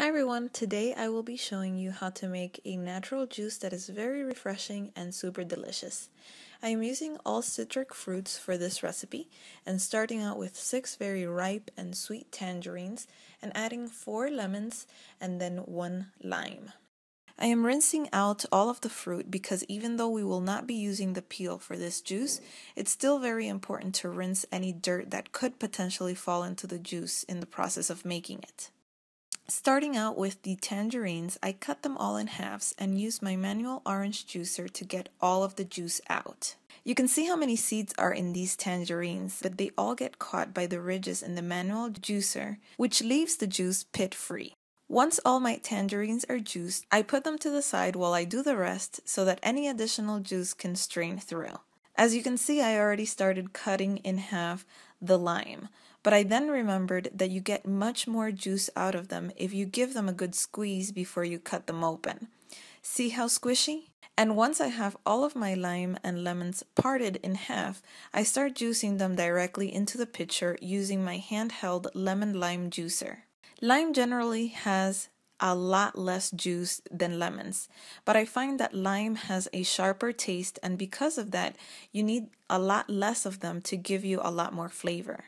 Hi everyone, today I will be showing you how to make a natural juice that is very refreshing and super delicious. I am using all citric fruits for this recipe and starting out with 6 very ripe and sweet tangerines and adding 4 lemons and then 1 lime. I am rinsing out all of the fruit because even though we will not be using the peel for this juice, it's still very important to rinse any dirt that could potentially fall into the juice in the process of making it. Starting out with the tangerines, I cut them all in halves and used my manual orange juicer to get all of the juice out. You can see how many seeds are in these tangerines, but they all get caught by the ridges in the manual juicer, which leaves the juice pit free. Once all my tangerines are juiced, I put them to the side while I do the rest so that any additional juice can strain through. As you can see, I already started cutting in half the lime. But I then remembered that you get much more juice out of them if you give them a good squeeze before you cut them open. See how squishy? And once I have all of my lime and lemons parted in half, I start juicing them directly into the pitcher using my handheld lemon lime juicer. Lime generally has a lot less juice than lemons, but I find that lime has a sharper taste, and because of that, you need a lot less of them to give you a lot more flavor.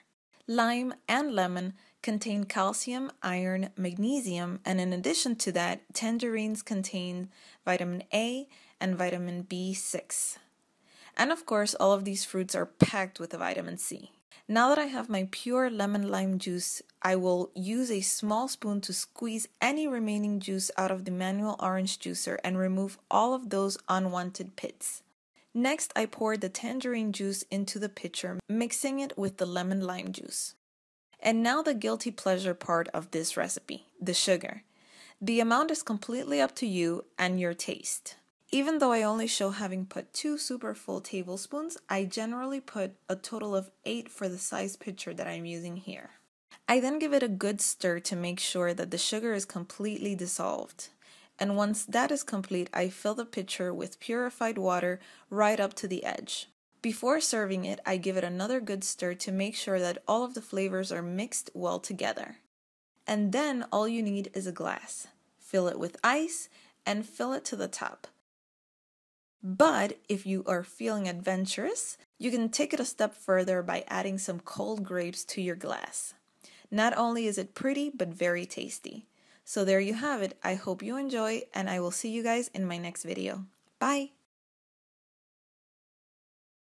Lime and lemon contain calcium, iron, magnesium, and in addition to that, tangerines contain vitamin A and vitamin B6. And of course, all of these fruits are packed with vitamin C. Now that I have my pure lemon lime juice, I will use a small spoon to squeeze any remaining juice out of the manual orange juicer and remove all of those unwanted pits. Next, I poured the tangerine juice into the pitcher, mixing it with the lemon lime juice. And now the guilty pleasure part of this recipe, the sugar. The amount is completely up to you and your taste. Even though I only show having put two super full tablespoons, I generally put a total of eight for the size pitcher that I'm using here. I then give it a good stir to make sure that the sugar is completely dissolved and once that is complete, I fill the pitcher with purified water right up to the edge. Before serving it, I give it another good stir to make sure that all of the flavors are mixed well together. And then all you need is a glass. Fill it with ice and fill it to the top. But if you are feeling adventurous, you can take it a step further by adding some cold grapes to your glass. Not only is it pretty, but very tasty. So there you have it. I hope you enjoy, and I will see you guys in my next video. Bye!